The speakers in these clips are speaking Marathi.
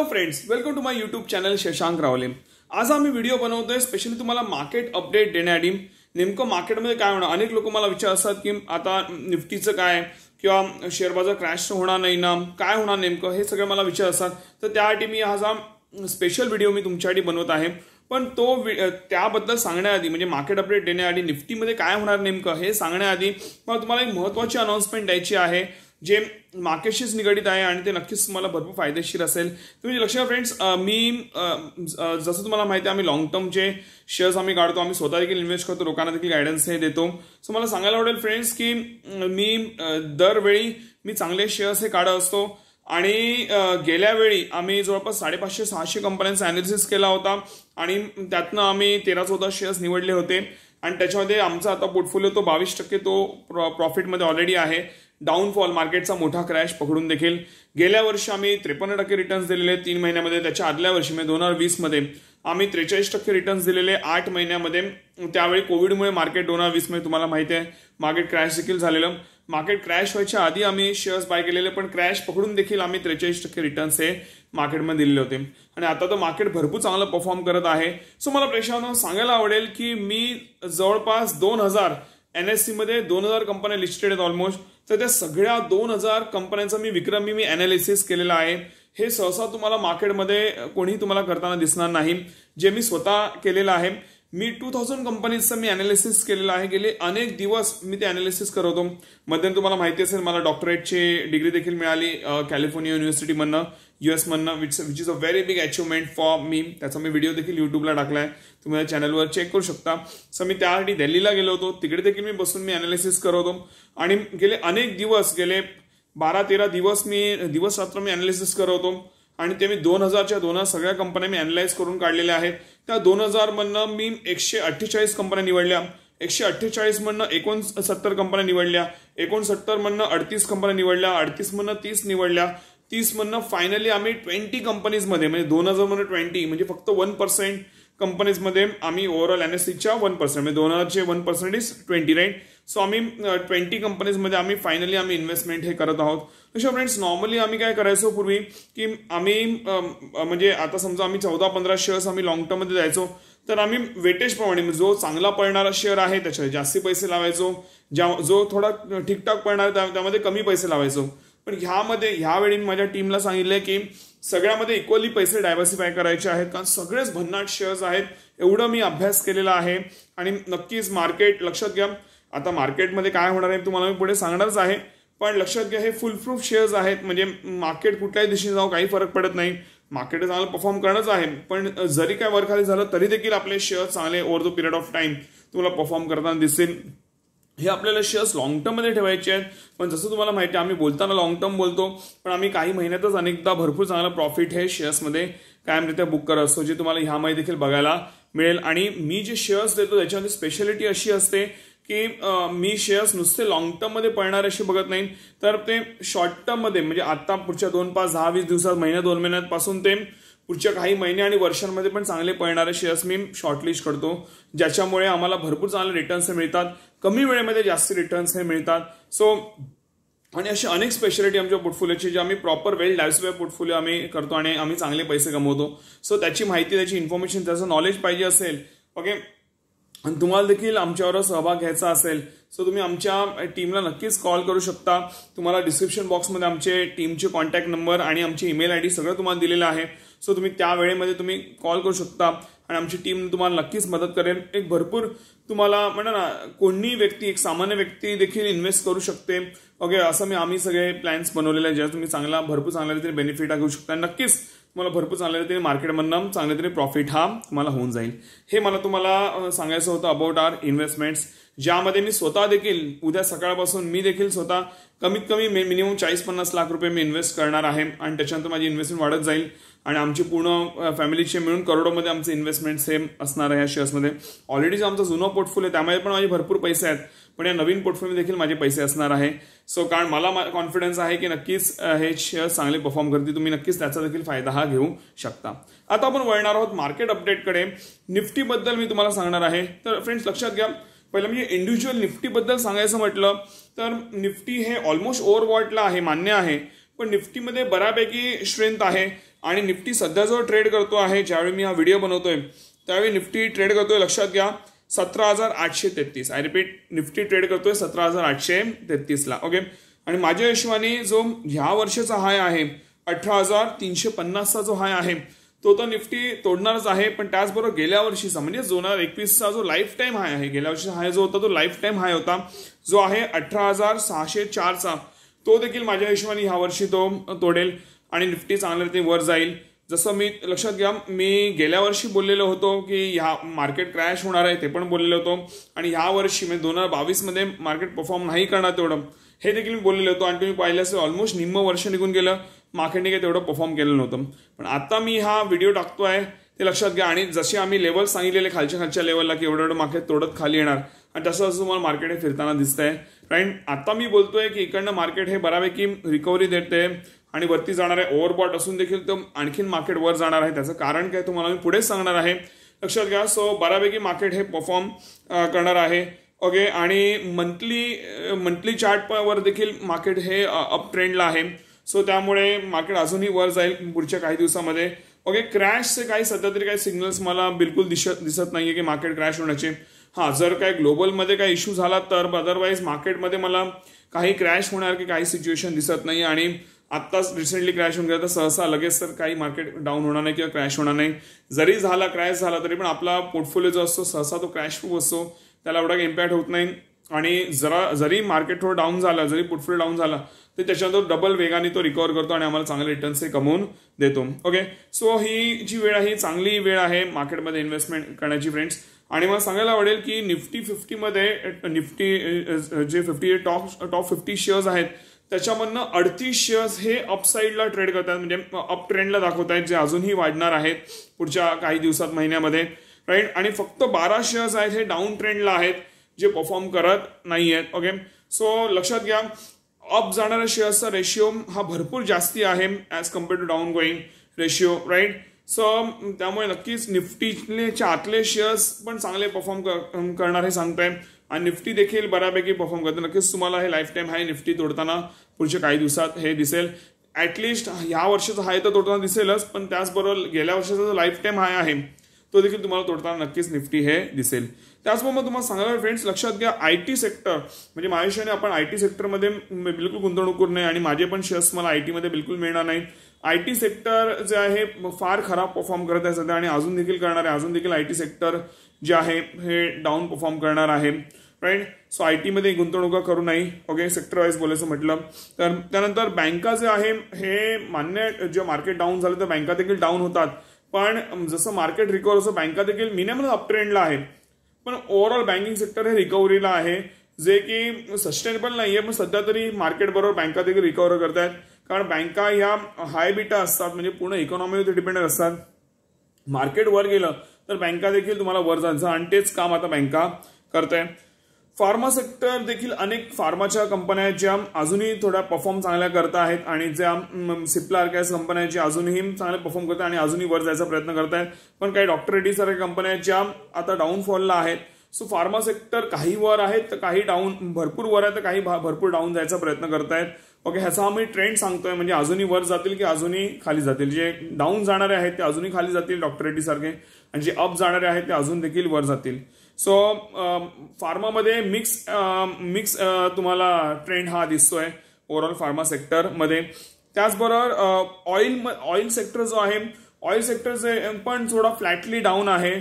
hello friends welcome to my YouTube channel Shashank Rawale आज आम्ही व्हिडिओ बनवतोय स्पेशली तुम्हाला मार्केट अपडेट देण्याआधी नेमकं मार्केटमध्ये काय होणार अनेक लोक मला विचार असतात की आता निफ्टीचं काय किंवा शेअर बाजार क्रॅश होणार नाही ना काय होणार नेमकं हे सगळं मला विचार असतात तर त्यासाठी मी हा स्पेशल व्हिडिओ मी तुमच्यासाठी बनवत आहे पण तो त्याबद्दल सांगण्याआधी म्हणजे मार्केट अपडेट देण्याआधी निफ्टीमध्ये काय होणार नेमकं हे सांगण्याआधी मला तुम्हाला एक महत्त्वाची अनाऊन्समेंट द्यायची आहे जे मार्केटशीच निगडित आहे आणि ते नक्कीच तुम्हाला भरपूर फायदेशीर असेल तुम्ही लक्ष फ्रेंड्स मी जसं तुम्हाला माहिती आहे आम्ही लॉंग टर्मचे शेअर्स आम्ही काढतो आम्ही स्वतः देखील इन्व्हेस्ट करतो लोकांना देखील गायडन्स हे देतो सो मला सांगायला आवडेल फ्रेंड्स की मी दरवेळी मी चांगले शेअर्स हे काढत असतो आणि गेल्यावेळी आम्ही जवळपास साडेपाचशे सहाशे कंपन्यांचा अनालिसिस केला होता आणि त्यातनं आम्ही तेरा चौदा शेअर्स निवडले होते आणि त्याच्यामध्ये आमचा आता पोर्टफोलिओ तो बावीस टक्के तो प्रॉफिटमध्ये ऑलरेडी आहे डाऊनफॉल मार्केटचा मोठा क्रॅश पकडून देखील गेल्या वर्षी आम्ही त्रेपन्न टक्के रिटर्न्स दिलेले तीन महिन्यामध्ये त्याच्या आदल्या वर्षी म्हणजे दोन हजार वीसमध्ये आम्ही त्रेचाळीस टक्के रिटर्न्स दिलेले आठ महिन्यामध्ये त्यावेळी कोविडमुळे मार्केट दोन हजार वीसमध्ये तुम्हाला माहिती आहे मार्केट क्रॅश देखील झालेलं मार्केट क्रॅश व्हायच्या आधी आम्ही शेअर्स बाय केलेले पण क्रॅश पकडून देखील आम्ही त्रेचाळीस टक्के रिटर्न्स हे मार्केटमध्ये दिलेले होते आणि आता तर मार्केट भरपूर चांगलं परफॉर्म करत आहे सो मला प्रेक्षकांना सांगायला आवडेल की मी जवळपास दोन हजार एन एस सीमध्ये दोन हजार कंपन्या लिस्टेड आहेत ऑलमोस्ट तर त्या सगळ्या दोन हजार कंपन्यांचा मी विक्रमी मी अनालिसिस केलेला आहे हे सहसा तुम्हाला मार्केटमध्ये कोणी तुम्हाला करताना दिसणार नाही जे मी स्वतः केलेलं आहे मी टू थाउजंड कंपनीजचं मी अनालिसिस केलेलं आहे गेले अनेक दिवस मी ते अनालिसिस होतो मध्ये तुम्हाला माहिती असेल मला डॉक्टरेटची डिग्री देखील मिळाली कॅलिफोर्निया युनिव्हर्सिटीमधनं यू मधनं which which is a very big achievement for me त्याचा मी व्हिडिओ देखील युट्यूबला टाकला आहे तुम्ही या चॅनलवर चेक करू शकता सर मी त्यासाठी दिल्लीला गेलो होतो तिकडे देखील मी बसून मी अनालिसिस होतो आणि गेले अनेक दिवस गेले बारा तेरा दिवस मी दिवस रात्र मी अनालिसिस होतो आणि ते मी दोन हजारच्या दोन हजार सगळ्या कंपन्या मी अनालाइज करून काढलेल्या आहेत त्या दोन हजार मधनं मी एकशे अठ्ठेचाळीस कंपन्या निवडल्या एकशे अठ्ठेचाळीस मधनं एकोणसत्तर कंपन्या निवडल्या एकोणसत्तर मधनं अडतीस कंपन्या निवडल्या अडतीस मधनं तीस निवडल्या तीस मधनं फायनली आम्ही ट्वेंटी कंपनीजमध्ये म्हणजे दोन हजार मधनं ट्वेंटी म्हणजे फक्त वन पर्सेंट कंपनीजमध्ये आम्ही ओव्हरऑल एन वन पर्सेंट म्हणजे दोन हजारचे one percent is twenty right so आम्ही ट्वेंटी कंपनीजमध्ये आम्ही फायनली आम्ही इन्व्हेस्टमेंट हे करत आहोत तसे फ्रेंड्स नॉर्मली आम्ही काय करायचो पूर्वी की आम्ही म्हणजे आता समजा आम्ही चौदा पंधरा शेअर्स आम्ही लॉंग टर्ममध्ये जायचो तर आम्ही वेटेजप्रमाणे म्हणजे जो चांगला पळणारा शेअर आहे त्याच्यात जास्ती पैसे लावायचो ज्या जो थोडा ठीकठाक पळणार त्यामध्ये कमी पैसे लावायचो पण ह्यामध्ये ह्यावेळी माझ्या टीमला सांगितलं की सगळ्यामध्ये इक्वली पैसे डायव्हर्सिफाय करायचे आहेत कारण सगळेच भन्नाट शेअर्स आहेत एवढं मी अभ्यास केलेला आहे आणि नक्कीच मार्केट लक्षात घ्या आता मार्केटमध्ये काय होणार आहे तुम्हाला मी पुढे सांगणारच आहे पण लक्षात घ्या हे फुल प्रूफ शेअर्स आहेत म्हणजे मार्केट कुठल्याही दिशेने जाऊ काही फरक पडत नाही मार्केट चांगलं परफॉर्म करणंच आहे पण जरी काय वरखाली झालं तरी देखील आपले शेअर्स चांगले over the period of time तुम्हाला परफॉर्म करताना दिसेल हे आपल्याला शेअर्स लाँग टर्ममध्ये ठेवायचे आहेत पण जसं तुम्हाला माहिती आहे आम्ही बोलताना लॉंग टर्म बोलतो पण आम्ही काही महिन्यातच अनेकदा भरपूर चांगला प्रॉफिट हे शेअर्समध्ये कायमरित्या बुक करत असतो जे तुम्हाला ह्यामध्ये देखील बघायला मिळेल आणि मी जे शेअर्स देतो त्याच्यामध्ये स्पेशालिटी अशी असते की मी शेअर्स नुसते लॉंग टर्ममध्ये पळणार असे बघत नाही तर ते शॉर्ट टर्ममध्ये म्हणजे आत्ता पुढच्या दोन पाच दहा वीस दिवसात महिन्या दोन महिन्यापासून ते पुढच्या काही महिने आणि वर्षांमध्ये पण चांगले पळणारे शेअर्स मी शॉर्टलिस्ट करतो ज्याच्यामुळे आम्हाला भरपूर चांगले रिटर्न्स हे मिळतात कमी वेळेमध्ये जास्त रिटर्न्स हे मिळतात सो आणि असे अनेक स्पेशालिटी आमच्या पोर्टफोलिओची जे आम्ही प्रॉपर वेल डायव्हर्सिफाय पोर्टफोलिओ आम्ही करतो आणि आम्ही चांगले पैसे कमवतो सो त्याची माहिती त्याची इन्फॉर्मेशन त्याचं नॉलेज पाहिजे असेल ओके आणि तुम्हाला देखील आमच्यावर सहभाग घ्यायचा असेल सो तुम्ही आमच्या टीमला नक्कीच कॉल करू शकता तुम्हाला डिस्क्रिप्शन बॉक्समध्ये आमचे टीमचे कॉन्टॅक्ट नंबर आणि आमची ईमेल आय डी सगळं तुम्हाला दिलेलं आहे सो तुम्ही त्या वेळेमध्ये तुम्ही कॉल करू शकता आणि आमची टीम तुम्हाला नक्कीच मदत करेल एक भरपूर तुम्हाला म्हणा ना कोणीही व्यक्ती एक सामान्य व्यक्ती देखील इन्व्हेस्ट करू शकते ओके असं मी आम्ही सगळे प्लॅन्स बनवलेले आहेत ज्या तुम्ही चांगला भरपूर चांगल्या रीतीने बेनिफिट घेऊ शकता नक्कीच तुम्हाला भरपूर चांगल्या तरी मार्केटमधनं चांगल्या तरी प्रॉफिट हा तुम्हाला होऊन जाईल हे मला तुम्हाला सांगायचं होतं अबाउट आर इन्व्हेस्टमेंट्स ज्यामध्ये मी स्वतः देखील उद्या सकाळपासून मी देखील स्वतः कमीत कमी मिनिमम चाळीस पन्नास लाख रुपये मी इन्व्हेस्ट करणार आहे आणि त्याच्यानंतर माझी इन्व्हेस्टमेंट वाढत जाईल आणि आमची पूर्ण फॅमिलीचे मिळून करोडोमध्ये आमचे इन्व्हेस्टमेंट सेम असणार आहे या शेअर्समध्ये ऑलरेडी जो आमचा जुना पोर्टफोलिओ त्यामध्ये पण माझे भरपूर पैसे आहेत पण या नवीन पोर्टफोलिओ देखील माझे पैसे असणार आहे सो कारण मला कॉन्फिडन्स आहे की नक्कीच हे शेअर्स चांगले परफॉर्म करतील तुम्ही नक्कीच त्याचा देखील फायदा हा घेऊ शकता आता आपण वळणार आहोत मार्केट अपडेटकडे निफ्टीबद्दल मी तुम्हाला सांगणार आहे तर फ्रेंड्स लक्षात घ्या पहिलं म्हणजे इंडिव्हिज्युअल निफ्टीबद्दल सांगायचं म्हटलं तर निफ्टी हे ऑलमोस्ट ओव्हरवॉटला आहे मान्य आहे पण निफ्टीमध्ये बऱ्यापैकी स्ट्रेंथ आहे आणि निफ्टी सध्या जो ट्रेड करतो आहे ज्यावेळी मी हा व्हिडिओ बनवतोय त्यावेळी निफ्टी ट्रेड करतोय लक्षात घ्या सतरा हजार आठशे तेहतीस आय रिपीट निफ्टी ट्रेड करतोय सतरा हजार आठशे तेहतीसला ओके आणि माझ्या हिशोबाने जो ह्या वर्षाचा हाय आहे अठरा हजार तीनशे पन्नासचा जो हाय आहे तो तर निफ्टी तोडणारच आहे पण त्याचबरोबर गेल्या वर्षीचा म्हणजे दोन हजार एकवीसचा जो लाईफ टाईम हाय आहे गेल्या वर्षीचा हाय जो होता तो लाईफ टाईम हाय होता जो आहे अठरा हजार सहाशे चारचा तो देखील माझ्या हिशोबाने ह्या वर्षी तो तोडेल आणि निफ्टी रीती वर जाईल जसं मी लक्षात घ्या मी गेल्या वर्षी बोललेलो होतो की ह्या मार्केट क्रॅश होणार आहे ते पण बोललेलो होतो आणि ह्या वर्षी म्हणजे दोन हजार बावीसमध्ये मार्केट परफॉर्म नाही करणार तेवढं हे देखील मी बोललेलो होतो आणि तुम्ही पाहिलं असेल ऑलमोस्ट निम्म वर्ष निघून गेलं मार्केटने काही तेवढं परफॉर्म केलं नव्हतं पण आता मी हा व्हिडिओ टाकतो आहे ते लक्षात घ्या आणि जसे आम्ही लेवल सांगितलेले खालच्या खालच्या लेवलला की एवढं एवढं मार्केट तोडत खाली येणार आणि तसं तसं तुम्हाला मार्केट हे फिरताना दिसतंय कारण आता मी बोलतोय की इकडनं मार्केट हे बऱ्यापैकी रिकव्हरी देते आणि वरती जाणार आहे ओव्हरबॉट असून देखील तो आणखीन मार्केट वर जाणार आहे त्याचं कारण काय तुम्हाला मी पुढेच सांगणार आहे लक्षात घ्या सो बऱ्यापैकी मार्केट हे परफॉर्म करणार आहे ओके आणि मंथली मंथली चार्टवर देखील मार्केट हे अप ट्रेंडला आहे सो त्यामुळे मार्केट अजूनही वर जाईल पुढच्या काही दिवसामध्ये ओके क्रॅशचे काही सध्या तरी काही सिग्नल्स मला बिलकुल दिसत दिसत नाही आहे की मार्केट क्रॅश होण्याचे हां जर काय ग्लोबलमध्ये काही इश्यू झाला तर अदरवाईज मार्केटमध्ये मला काही क्रॅश होणार की काही सिच्युएशन दिसत नाही आणि आत्ताच रिसेंटली क्रॅश होऊन गेला तर सहसा लगेच तर काही मार्केट डाऊन होणार नाही किंवा क्रॅश होणार नाही जरी झाला क्रॅश झाला तरी पण आपला पोर्टफोलिओ जो असतो सहसा तो क्रॅश खूप असतो त्याला एवढा इम्पॅक्ट होत नाही आणि जरा जरी मार्केट थोडं डाऊन झाला जरी पोर्टफोलिओ डाऊन झाला तर त्याच्यानंतर डबल वेगाने तो रिकवर करतो आणि आम्हाला चांगले रिटर्न्स हे कमवून देतो ओके सो ही जी वेळ आहे ही चांगली वेळ आहे मार्केटमध्ये इन्व्हेस्टमेंट करण्याची फ्रेंड्स आणि मला सांगायला आवडेल की निफ्टी फिफ्टीमध्ये निफ्टी जे fifty top top fifty shares आहेत त्याच्यामधनं अडतीस शेअर्स हे अपसाईडला ट्रेड करतात म्हणजे अप ट्रेंडला दाखवत आहेत जे अजूनही वाढणार आहेत पुढच्या काही दिवसात महिन्यामध्ये राईट आणि फक्त बारा शेअर्स आहेत हे डाऊन ट्रेंडला आहेत जे परफॉर्म करत नाही आहेत ओके सो लक्षात घ्या अप जाणाऱ्या शेअर्सचा रेशिओ हा भरपूर जास्ती आहे as compare to down going ratio right so त्यामुळे नक्कीच निफ्टीच्या आतले शेअर्स पण चांगले परफॉर्म करणार हे सांगताय आणि निफ्टी देखील बऱ्यापैकी परफॉर्म करते नक्कीच तुम्हाला हे लाईफ टाईम हाय निफ्टी तोडताना पुढच्या काही दिवसात हे दिसेल ॲटलिस्ट ह्या वर्षाचा हाय तर तोडताना दिसेलच पण त्याचबरोबर गेल्या वर्षाचा जो लाईफ टाईम हाय आहे तो देखील तुम्हाला तोडताना नक्कीच निफ्टी हे दिसेल त्याचबरोबर तुम्हाला सांगायला फ्रेंड्स लक्षात घ्या आय टी सेक्टर म्हणजे माझ्या आपण आय टी सेक्टरमध्ये बिलकुल गुंतवणूक करू नये आणि माझे पण शेअर्स मला आय टीमध्ये बिलकुल मिळणार नाही आय टी सेक्टर जे आहे फार खराब परफॉर्म करत आहे सध्या आणि अजून देखील करणार आहे अजून देखील आय टी सेक्टर जे आहे हे डाऊन परफॉर्म करणार आहे राईट सो आय टीमध्ये गुंतवणूक करू नाही ओके सेक्टर वाईज बोलायचं म्हटलं तर त्यानंतर बँका जे आहे हे मान्य जे मार्केट डाऊन झालं तर बँका देखील डाऊन होतात पण जसं मार्केट रिकवर असं बँका देखील मिनिमम अपट्रेंडला आहे पण ओव्हरऑल बँकिंग सेक्टर हे रिकव्हरीला आहे जे की सस्टेनेबल नाही आहे पण सध्या तरी मार्केट बरोबर बँका देखील रिकव्हर करत आहेत कारण बँका ह्या हाय बीटा असतात म्हणजे पूर्ण इकॉनॉमीवरती डिपेंडेंट असतात मार्केट वर गेलं तर बँका देखील तुम्हाला वर जायचं आणि तेच काम आता बँका करत आहे फार्मा सेक्टर देखील अनेक फार्माच्या कंपन्या आहेत ज्या अजूनही थोड्या परफॉर्म चांगल्या करत आहेत आणि ज्या सिप्लार्कॅस कंपन्या ज्या अजूनही चांगले परफॉर्म करत आणि अजूनही वर जायचा प्रयत्न करत आहेत पण काही डॉक्टर रेड्डी सारख्या कंपन्या आहेत ज्या आता डाऊनफॉलला आहेत सो फार्मा सेक्टर काही वर आहेत तर काही डाऊन भरपूर वर आहे तर काही भरपूर डाऊन जायचा प्रयत्न करतायत ओके ह्याचा आम्ही ट्रेंड सांगतोय म्हणजे अजूनही वर जातील की अजूनही खाली जातील जे डाऊन जाणारे आहेत ते अजूनही खाली जातील सारखे आणि जे अप जाणारे आहेत ते अजून देखील वर जातील सो फार्मामध्ये मिक्स मिक्स तुम्हाला ट्रेंड हा दिसतोय ओव्हरऑल फार्मा सेक्टर मध्ये त्याचबरोबर ऑइल ऑइल सेक्टर जो आहे ऑइल सेक्टर पण थोडा फ्लॅटली डाऊन आहे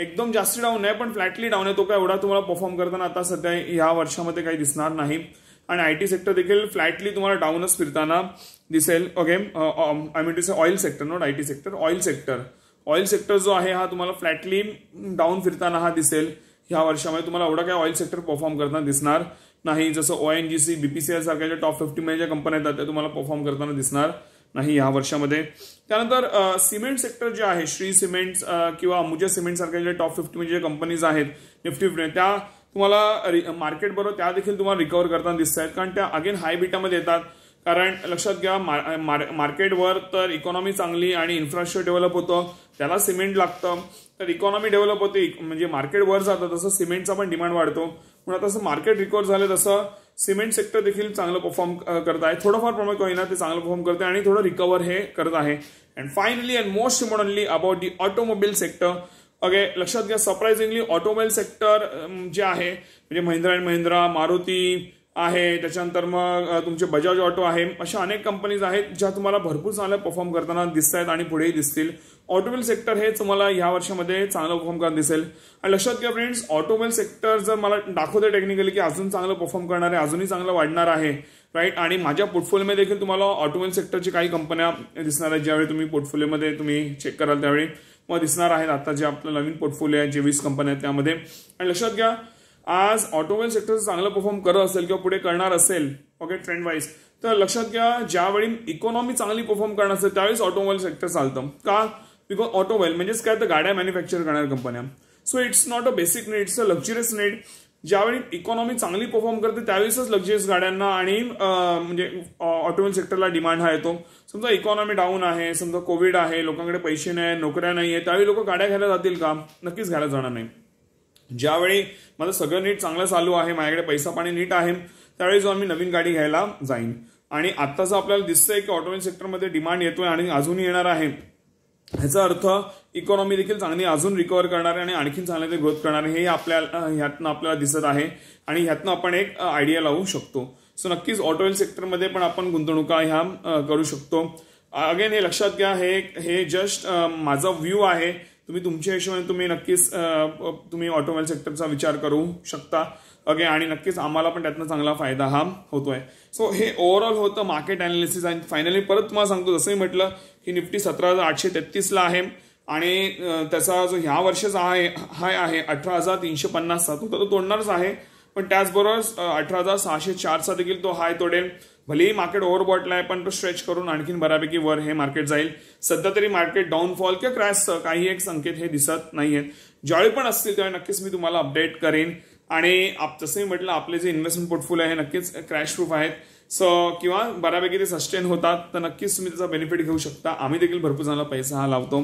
एकदम जास्ती डाऊन आहे पण फ्लॅटली डाऊन आहे तो काय एवढा तुम्हाला परफॉर्म करताना आता सध्या ह्या वर्षामध्ये काही दिसणार नाही आणि आय टी सेक्टर देखील फ्लॅटली तुम्हाला डाऊनच फिरताना दिसेल ओके आय मी to say oil sector not I T sector oil sector oil sector जो आहे हा तुम्हाला फ्लॅटली डाऊन फिरताना हा दिसेल ह्या वर्षामध्ये तुम्हाला एवढा काय ऑइल सेक्टर परफॉर्म करताना दिसणार नाही जसं O N G C BPCL सारख्या ज्या टॉप मध्ये ज्या कंपन्या येतात त्या तुम्हाला परफॉर्म करताना दिसणार नाही या वर्षामध्ये त्यानंतर सिमेंट सेक्टर जे आहे श्री सिमेंट्स किंवा अमुजा सिमेंट सारख्या ज्या टॉप फिफ्टीमध्ये म्हणजे कंपनीज आहेत निफ्टी फिफ्टी त्या तुम्हाला मार्केट बरोबर त्या देखील तुम्हाला रिकवर करताना दिसत आहेत कारण त्या अगेन हाय बीटामध्ये येतात कारण लक्षात घ्या मार्केट वर मार्केटवर तर इकॉनॉमी चांगली आणि इन्फ्रास्ट्रक्चर डेव्हलप होतं त्याला सिमेंट लागतं तर इकॉनॉमी डेव्हलप होते म्हणजे मार्केट वर जातं तसं सिमेंटचा पण डिमांड वाढतो म्हणून तसं मार्केट रिकवर झालं तसं सिमेंट सेक्टर देखील चांगलं परफॉर्म करत आहे थोडंफार प्रमाण होईना ते चांगलं परफॉर्म करते आणि थोडं रिकवर हे करत आहे and finally and most importantly about the automobile sector again लक्षात घ्या सरप्राइझिंगली ऑटोमोबाईल सेक्टर जे आहे म्हणजे महिंद्रा अँड महिंद्रा मारुती आहे त्याच्यानंतर मग तुमचे बजाज ऑटो आहे अशा अनेक कंपनीज आहेत ज्या तुम्हाला भरपूर चांगल्या परफॉर्म करताना दिसत आहेत आणि पुढेही दिसतील ऑटोमोबाईल सेक्टर हे तुम्हाला या वर्षामध्ये चांगलं परफॉर्म करत दिसेल आणि लक्षात घ्या फ्रेंड्स ऑटोमोबाईल सेक्टर जर मला दाखवते टेक्निकली की अजून चांगलं परफॉर्म करणार आहे अजूनही चांगलं वाढणार आहे राईट आणि माझ्या पोर्टफोलिओमध्ये देखील तुम्हाला ऑटोमोबाईल सेक्टरची काही कंपन्या दिसणार आहेत ज्यावेळी तुम्ही पोर्टफोलिओमध्ये तुम्ही चेक कराल त्यावेळी मग दिसणार आहेत आता जे आपलं नवीन पोर्टफोलिओ आहे जे वीस कंपन्या आहेत त्यामध्ये आणि लक्षात घ्या आज ऑटोमोबाईल सेक्टरचं चांगलं परफॉर्म करत असेल किंवा पुढे करणार असेल ओके ट्रेंड वाईज तर लक्षात घ्या ज्यावेळी इकॉनॉमी चांगली परफॉर्म करणार असेल त्यावेळेस ऑटोमोबाईल सेक्टर चालतं का बिकॉज ऑटोमोबाईल म्हणजेच काय तर गाड्या मॅन्युफॅक्चर करणाऱ्या कंपन्या so it's not a basic need it's a luxurious need ज्यावेळी इकॉनॉमी चांगली परफॉर्म करते त्यावेळेसच लक्झरियस गाड्यांना आणि म्हणजे ऑटोमोबाईल सेक्टरला डिमांड हा येतो समजा इकॉनॉमी डाऊन आहे समजा कोविड आहे लोकांकडे पैसे नाही नोकऱ्या नाही आहे त्यावेळी लोक गाड्या घ्यायला जातील का नक्कीच घ्यायला जाणार नाही ज्यावेळी माझं सगळं नीट चांगलं चालू आहे माझ्याकडे पैसा पाणी नीट आहे त्यावेळी जो आम्ही नवीन गाडी घ्यायला जाईन आणि आत्ताचं आपल्याला दिसतंय की ऑटोमोबाईल सेक्टरमध्ये डिमांड येतोय आणि अजूनही येणार आहे ह्याचा अर्थ इकॉनॉमी देखील चांगली अजून रिकवर आहे आणि आणखी चांगले ते ग्रोथ आहे हे आपल्याला ह्यातनं आपल्याला दिसत आहे आणि ह्यातनं आपण एक आयडिया लावू शकतो सो नक्कीच ऑटोवेल सेक्टरमध्ये पण आपण गुंतवणुका ह्या करू शकतो अगेन हे लक्षात घ्या हे हे जस्ट माझा व्ह्यू आहे तुम्ही तुमच्या हिशोबाने तुम्ही नक्कीच तुम्ही ऑटोमोबाईल सेक्टरचा विचार करू शकता ओके आणि नक्कीच आम्हाला पण त्यातनं चांगला फायदा हा होतोय सो हे ओव्हरऑल होतं मार्केट अनालिसिस आणि फायनली परत तुम्हाला सांगतो जसं मी म्हटलं की निफ्टी सतरा हजार आठशे तेहतीसला आहे आणि त्याचा जो ह्या वर्षाचा आहे हाय आहे अठरा हजार तीनशे पन्नासचा तो तर तोडणारच आहे पण त्याचबरोबर अठरा हजार सहाशे चारचा देखील तो हाय तोडेल भलेही मार्केट ओव्हरबॉटला आहे पण तो स्ट्रेच करून आणखीन बऱ्यापैकी वर हे मार्केट जाईल सध्या तरी मार्केट डाऊनफॉल किंवा क्रॅश काही एक संकेत हे दिसत नाही आहेत ज्यावेळी पण असतील त्यावेळी नक्कीच मी तुम्हाला अपडेट करेन आणि आप तसंही म्हटलं आपले जे इन्व्हेस्टमेंट पोर्टफोलिओ आहे नक्कीच क्रॅश प्रूफ आहेत सो किंवा बऱ्यापैकी ते सस्टेन होतात तर नक्कीच तुम्ही त्याचा बेनिफिट घेऊ शकता आम्ही देखील भरपूर जणांना पैसा हा लावतो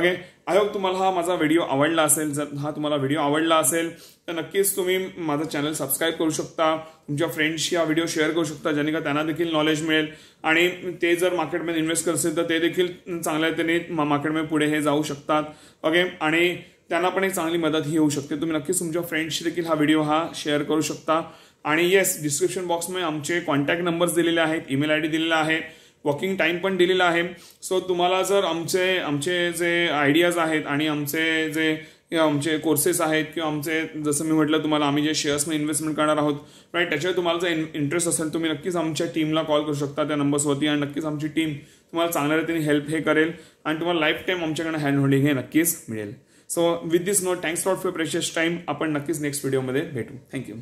ओके आय होप तुम्हाला हा माझा व्हिडिओ आवडला असेल जर हा तुम्हाला व्हिडिओ आवडला असेल तर नक्कीच तुम्ही माझा चॅनल सबस्क्राईब करू शकता तुमच्या फ्रेंड्सशी हा व्हिडिओ शेअर करू शकता जेणेकरून त्यांना देखील नॉलेज मिळेल आणि ते जर मार्केटमध्ये इन्व्हेस्ट करतील तर ते देखील चांगल्या मार्केट मार्केटमध्ये पुढे हे जाऊ शकतात ओके आणि त्यांना पण एक चांगली मदत ही होऊ शकते तुम्ही नक्कीच तुमच्या फ्रेंड्सशी देखील हा व्हिडिओ हा शेअर करू शकता आणि येस डिस्क्रिप्शन बॉक्समध्ये आमचे कॉन्टॅक्ट नंबर्स दिलेले आहेत ईमेल आय डी दिलेला आहे वॉकिंग टाईम पण दिलेला आहे सो तुम्हाला जर आमचे आमचे जे आयडियाज आहेत आणि आमचे जे आमचे कोर्सेस आहेत किंवा आमचे जसं मी म्हटलं तुम्हाला आम्ही जे शेअर्समध्ये इन्व्हेस्टमेंट करणार आहोत राईट त्याच्यावर तुम्हाला जर इंटरेस्ट असेल तुम्ही नक्कीच आमच्या टीमला कॉल करू शकता त्या नंबर्सवरती आणि नक्कीच आमची टीम तुम्हाला चांगल्या रीतीने हेल्प हे करेल आणि तुम्हाला लाईफ टाईम आमच्याकडे हँड होल्डिंग हे नक्कीच मिळेल so with this note thanks for for precious time आपण नक्कीच नेक्स्ट व्हिडिओमध्ये भेटू थँक्यू